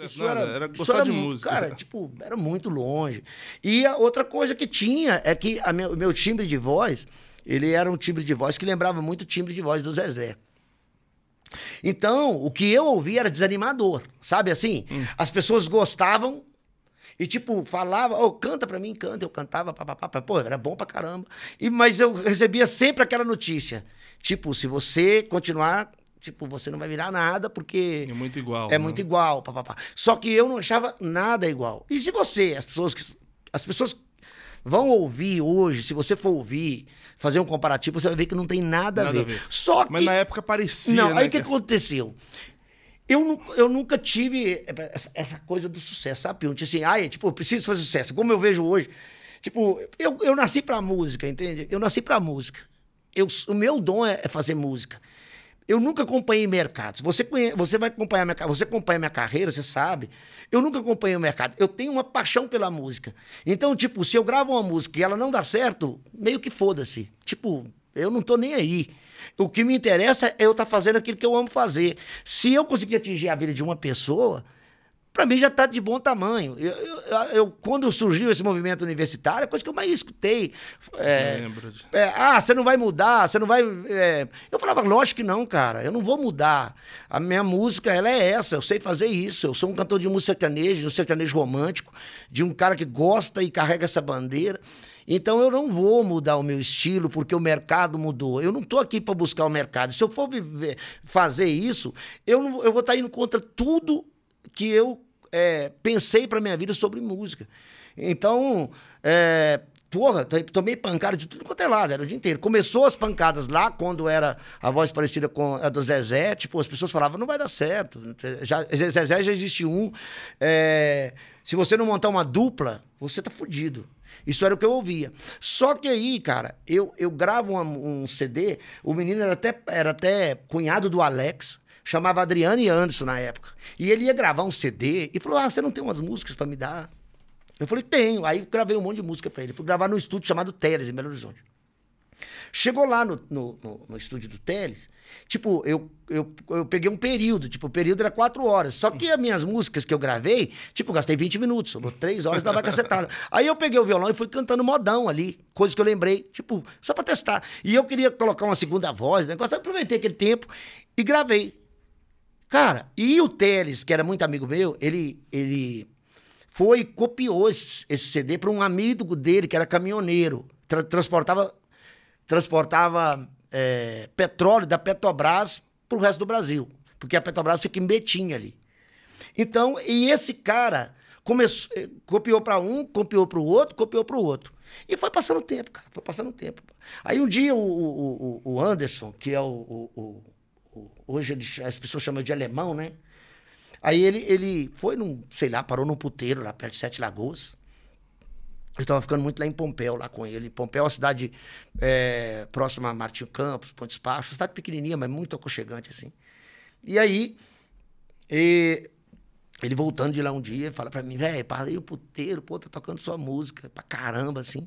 Isso era, era gostar era, de música. Cara, tipo, era muito longe. E a outra coisa que tinha é que o meu, meu timbre de voz, ele era um timbre de voz que lembrava muito o timbre de voz do Zezé. Então, o que eu ouvia era desanimador, sabe assim? Hum. As pessoas gostavam e, tipo, falava, oh, canta pra mim, canta. Eu cantava, papapá, pô, era bom pra caramba. E, mas eu recebia sempre aquela notícia. Tipo, se você continuar tipo, você não vai virar nada porque. É muito igual. É né? muito igual, papapá. Só que eu não achava nada igual. E se você, as pessoas que. As pessoas vão ouvir hoje, se você for ouvir, fazer um comparativo, você vai ver que não tem nada, nada a, ver. a, ver. Só que. Mas na época parecia. Não, né, aí o que aconteceu? Eu, eu nunca tive essa coisa do sucesso, sabe? Eu tipo assim, ah, é, tipo, eu preciso fazer sucesso. Como eu vejo hoje. Tipo, eu, eu nasci pra música, entende? Eu nasci pra música. Eu, o meu dom é, é fazer música. Eu nunca acompanhei mercados. Você, você vai acompanhar minha, você acompanha minha carreira, você sabe. Eu nunca acompanhei o mercado. Eu tenho uma paixão pela música. Então, tipo, se eu gravo uma música e ela não dá certo, meio que foda-se. Tipo, eu não tô nem aí. O que me interessa é eu estar tá fazendo aquilo que eu amo fazer. Se eu conseguir atingir a vida de uma pessoa, para mim já está de bom tamanho. Eu, eu, eu, quando surgiu esse movimento universitário, a coisa que eu mais escutei. É, Lembro. É, ah, você não vai mudar, você não vai. É... Eu falava, lógico que não, cara, eu não vou mudar. A minha música, ela é essa, eu sei fazer isso. Eu sou um cantor de música sertaneja, de um sertanejo romântico, de um cara que gosta e carrega essa bandeira. Então eu não vou mudar o meu estilo porque o mercado mudou. Eu não estou aqui para buscar o mercado. Se eu for viver, fazer isso, eu, não, eu vou estar tá indo contra tudo que eu é, pensei para minha vida sobre música. Então, é, porra, tomei pancada de tudo quanto é lado, era o dia inteiro. Começou as pancadas lá, quando era a voz parecida com a do Zezé, tipo, as pessoas falavam, não vai dar certo. Já, Zezé já existe um. É, se você não montar uma dupla, você tá fudido. Isso era o que eu ouvia. Só que aí, cara, eu, eu gravo um, um CD, o menino era até, era até cunhado do Alex, chamava Adriano e Anderson na época. E ele ia gravar um CD e falou: Ah, você não tem umas músicas para me dar? Eu falei: Tenho. Aí gravei um monte de música para ele. Fui gravar num estúdio chamado Teles, em Belo Horizonte. Chegou lá no, no, no, no estúdio do Teles, tipo, eu, eu, eu peguei um período, tipo, o período era quatro horas. Só que as minhas músicas que eu gravei, tipo, eu gastei 20 minutos, sobrou três horas, estava cacetada. Aí eu peguei o violão e fui cantando modão ali, coisas que eu lembrei, tipo, só pra testar. E eu queria colocar uma segunda voz, negócio, né? aproveitei aquele tempo e gravei. Cara, e o Teles, que era muito amigo meu, ele, ele foi e copiou esse, esse CD para um amigo dele, que era caminhoneiro. Tra transportava transportava é, petróleo da Petrobras para o resto do Brasil. Porque a Petrobras fica em Betim ali. Então, e esse cara começou, eh, copiou para um, copiou para o outro, copiou para o outro. E foi passando o tempo, cara. Foi passando o tempo. Aí um dia o, o, o Anderson, que é o, o Hoje as pessoas chamam de alemão, né? Aí ele, ele foi num, sei lá, parou num puteiro lá perto de Sete Lagoas. Eu tava ficando muito lá em Pompéu, lá com ele. Pompéu é uma cidade é, próxima a Martinho Campos, Pontes Passos, cidade pequenininha, mas muito aconchegante, assim. E aí, e, ele voltando de lá um dia, fala pra mim, velho, parei o puteiro, pô, tá tocando sua música pra caramba, assim.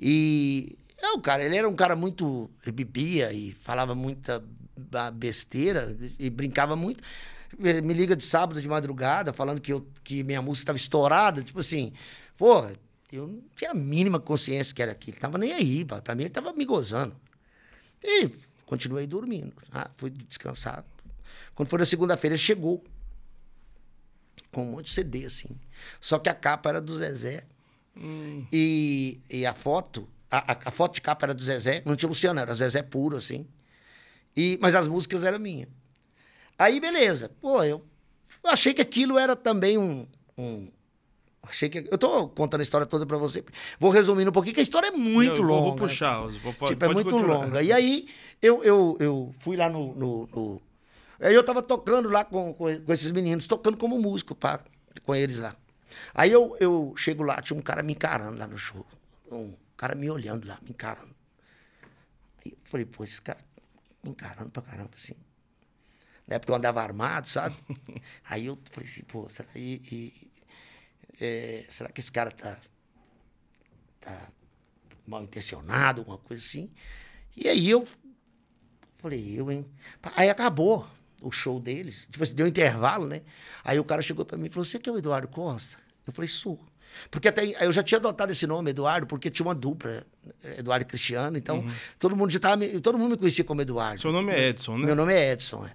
E é, o cara, ele era um cara muito. bebia e falava muita da besteira e brincava muito. Me liga de sábado de madrugada falando que, eu, que minha música estava estourada. Tipo assim, pô, eu não tinha a mínima consciência que era aquilo. Tava nem aí, para mim ele tava me gozando. E continuei dormindo. Ah, fui descansar. Quando foi na segunda-feira, chegou com um monte de CD, assim. Só que a capa era do Zezé. Hum. E, e a foto, a, a, foto de capa era do Zezé, não tinha Luciano, era o Zezé puro, assim. E, mas as músicas eram minhas. Aí, beleza. Pô, eu, eu achei que aquilo era também um, um Achei que. Eu tô contando a história toda para você. Vou resumindo um pouquinho, que a história é muito longa. Vou puxar, vou, pode, tipo, é muito continuar. longa. E aí, eu, eu, eu fui lá no, no, no. Aí eu tava tocando lá com, com, esses meninos, tocando como músico pá, com eles lá. Aí eu, eu chego lá, tinha um cara me encarando lá no show. Um cara me olhando lá, me encarando. Aí eu falei, pô, esse cara me encarando pra caramba, assim. Na né, época eu andava armado, sabe? Aí eu falei assim, pô, será, e, e é, será que esse cara tá, tá mal intencionado, alguma coisa assim? E aí eu falei, eu, hein? Aí acabou o show deles, tipo assim, deu um intervalo, né? Aí o cara chegou pra mim e falou, você que é o Eduardo Costa? Eu falei, sou. Porque até eu já tinha adotado esse nome, Eduardo, porque tinha uma dupla, Eduardo e Cristiano, então uhum. todo mundo já tava, todo mundo me conhecia como Eduardo. Seu nome é Edson, né? Meu nome é Edson, é.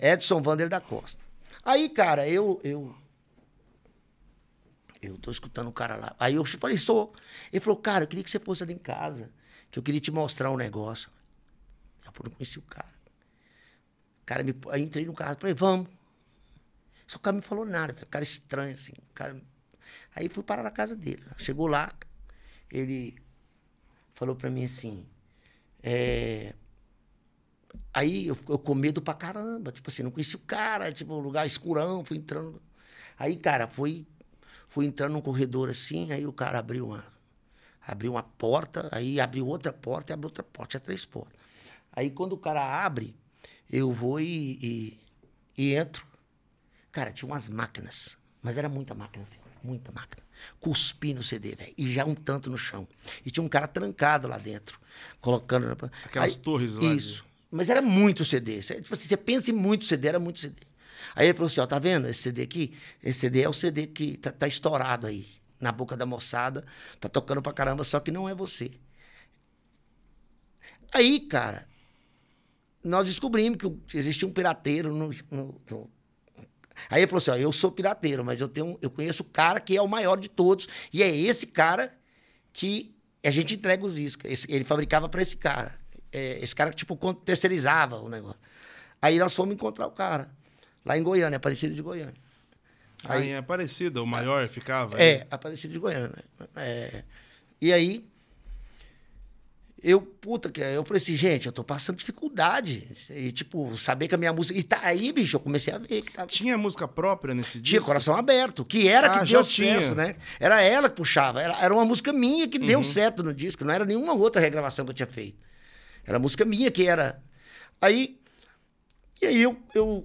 é. Edson Vander da Costa. Aí, cara, eu eu eu tô escutando o cara lá. Aí eu falei, sou. Ele falou, cara, eu queria que você fosse ali em casa, que eu queria te mostrar um negócio. Eu não conheci o cara. O cara me. Aí entrei no carro, falei, vamos. Só que o cara me falou nada, cara estranho, assim. O cara Aí fui parar na casa dele. Chegou lá, ele falou para mim assim. É... Aí eu, eu com medo pra caramba, tipo assim, não conheci o cara, tipo, um lugar escurão, fui entrando. Aí, cara, fui, fui entrando num corredor assim, aí o cara abriu uma, abriu uma porta, aí abriu outra porta, e abriu outra porta, tinha três portas. Aí quando o cara abre, eu vou e, e, e entro. Cara, tinha umas máquinas mas era muita máquina, senhor. Muita máquina. Cuspi no CD, velho. E já um tanto no chão. E tinha um cara trancado lá dentro. Colocando. Aquelas Aí, torres lá. Isso. De... Mas era muito CD. Tipo assim, você pensa em muito CD, era muito CD. Aí ele falou assim: ó, tá vendo esse CD aqui? Esse CD é o CD que tá, tá estourado aí, na boca da moçada, tá tocando pra caramba, só que não é você. Aí, cara, nós descobrimos que existia um pirateiro no, no, no, Aí ele falou assim: ó, eu sou pirateiro, mas eu tenho, eu conheço o cara que é o maior de todos, e é esse cara que a gente entrega os discos. ele fabricava para esse cara. É, esse cara que, tipo, terceirizava o negócio. Aí nós fomos encontrar o cara, lá em Goiânia, Aparecido de Goiânia. Ah, aí, ah, em Aparecida, o maior ficava? É, Aparecido de Goiânia. Né? É, e aí eu, puta, que é, eu falei assim, gente, eu tô passando dificuldade. E, tipo, saber que a minha música. E tá aí, bicho, eu comecei a ver que tava. Tá tinha música própria nesse disco? Tinha Coração Aberto, que era ah, que deu certo né? Era ela que puxava. Era, era uma música minha que uhum. deu certo no disco. Não era nenhuma outra regravação que eu tinha feito. Era música minha que era. Aí. E aí eu, eu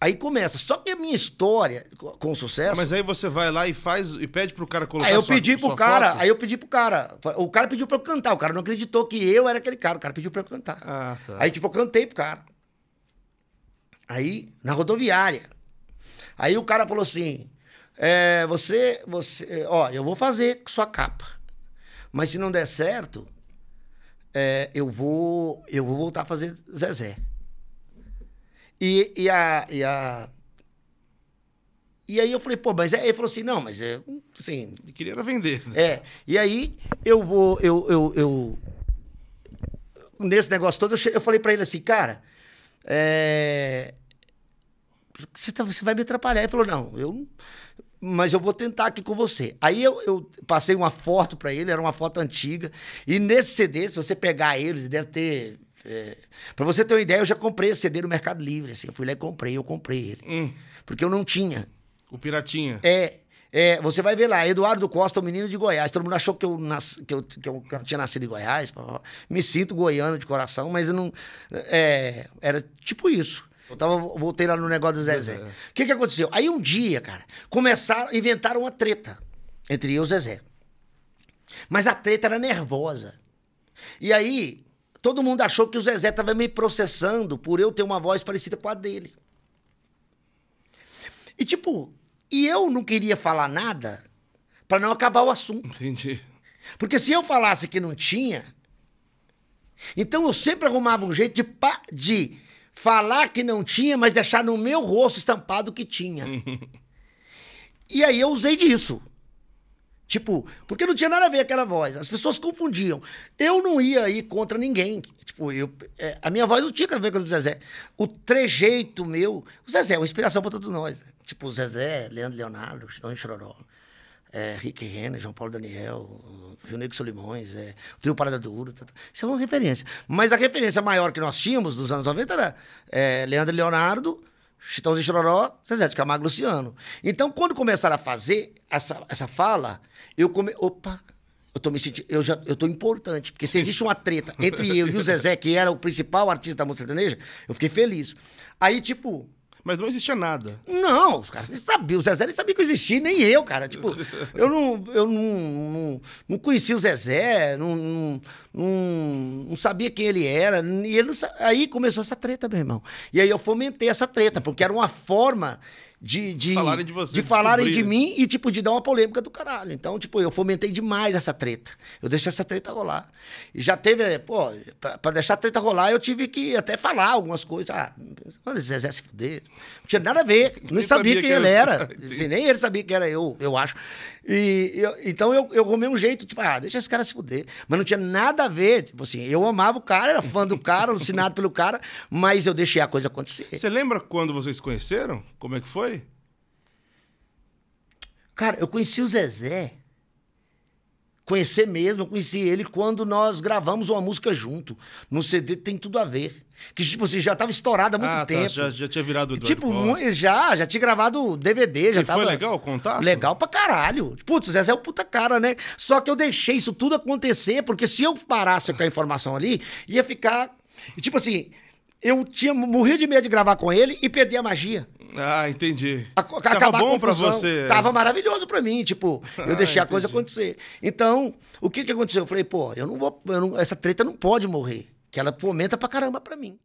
Aí começa. Só que a minha história com sucesso. Mas aí você vai lá e faz e pede pro cara colocar. Aí eu sua, pedi pro cara, foto. aí eu pedi pro cara. O cara pediu pra eu cantar. O cara não acreditou que eu era aquele cara. O cara pediu pra eu cantar. Ah, tá. Aí, tipo, eu cantei pro cara. Aí, na rodoviária. Aí o cara falou assim: é, você, você. Ó, eu vou fazer sua capa. Mas se não der certo, é, eu vou. Eu vou voltar a fazer Zezé. E, e, a, e a. E aí eu falei, pô, mas é. Ele falou assim, não, mas é. Assim, Ele queria vender. Né? É. E aí eu vou. Eu, eu, eu, nesse negócio todo, eu, che... eu falei para ele assim, cara. É... Você, tá... você vai me atrapalhar. Ele falou, não, eu mas eu vou tentar aqui com você. Aí eu, eu passei uma foto para ele, era uma foto antiga. E nesse CD, se você pegar ele, deve ter é... Para você ter uma ideia, eu já comprei esse CD no Mercado Livre. Assim. Eu fui lá e comprei, eu comprei ele. Hum. Porque eu não tinha. O Piratinha. É. É, você vai ver lá, Eduardo Costa, o menino de Goiás. Todo mundo achou que eu, nas... que eu, que eu tinha nascido em Goiás. Me sinto goiano de coração, mas eu não. É... era tipo isso. Eu tava, voltei lá no negócio do Zezé. O que, que aconteceu? Aí um dia, cara, começaram, inventaram uma treta entre eu e o Zezé. Mas a treta era nervosa. E aí, Todo mundo achou que o Zezé estava me processando por eu ter uma voz parecida com a dele. E tipo, e eu não queria falar nada para não acabar o assunto. Entendi. Porque se eu falasse que não tinha, então eu sempre arrumava um jeito de, de falar que não tinha, mas deixar no meu rosto estampado que tinha. Uhum. e aí eu usei disso. Tipo, porque não tinha nada a ver aquela voz. As pessoas confundiam. Eu não ia ir contra ninguém. Tipo, eu, é, a minha voz não tinha a ver com a do Zezé. O trejeito meu. O Zezé é uma inspiração para todos nós. Né? Tipo, o Zezé, Leandro Leonardo, Chitão Chororó, é, Rick Renner, João Paulo Daniel, Rio Negro Solimões, é, o Trio Parada Duro. Tá, tá. Isso é uma referência. Mas a referência maior que nós tínhamos dos anos 90 era é, Leandro Leonardo Chitãozinho Chororó, Zezé de Camargo Luciano. Então, quando começaram a fazer essa, essa fala, eu come... Opa, eu tô me sentindo... Eu, já, eu tô importante, porque se existe uma treta entre eu e o Zezé, que era o principal artista da música sertaneja, eu fiquei feliz. Aí, tipo, mas não existia nada. Não, os caras sabiam. O Zezé nem sabia que eu existia, nem eu, cara. Tipo, eu não, eu não, não, não conhecia o Zezé, não, não, não, sabia quem ele era. E ele aí começou essa treta, meu irmão. E aí eu fomentei essa treta, porque era uma forma de, de falarem, de, você, de, falarem de mim e, tipo, de dar uma polêmica do caralho. Então, tipo, eu fomentei demais essa treta. Eu deixei essa treta rolar. E já teve, é, pô, pra, pra deixar a treta rolar, eu tive que até falar algumas coisas. Ah, Zezé se fuder. Não tinha nada a ver. não sabia, sabia quem que ele era. Assim, nem ele sabia que era eu, eu acho. E eu, então eu, eu arrumei um jeito, tipo, ah, deixa esse cara se fuder. Mas não tinha nada a ver. Tipo assim, eu amava o cara, era fã do cara, alucinado pelo cara, mas eu deixei a coisa acontecer. Você lembra quando vocês conheceram? Como é que foi? foi? Cara, eu conheci o Zezé. Conhecer mesmo, eu conheci ele quando nós gravamos uma música junto. No CD tem tudo a ver. Que, tipo assim, já tava estourado há muito ah, tá, tempo. Tá, já, já tinha virado Eduardo Tipo, já, já tinha gravado DVD, já e tava... foi legal o contato. Legal pra caralho. Putz, Zezé é um puta cara, né? Só que eu deixei isso tudo acontecer, porque se eu parasse com a informação ali, ia ficar... E, tipo assim, eu tinha morria de medo de gravar com ele e perder a magia. Ah, entendi. A, tava acabar bom para você. Tava maravilhoso para mim, tipo, eu ah, deixei a coisa acontecer. Então, o que que aconteceu? Eu falei, pô, eu não vou, eu não, essa treta não pode morrer, que ela fomenta pra caramba para mim.